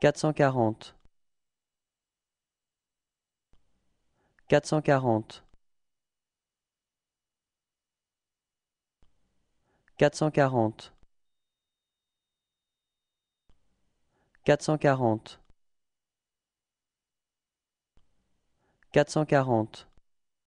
440 440 440 440 440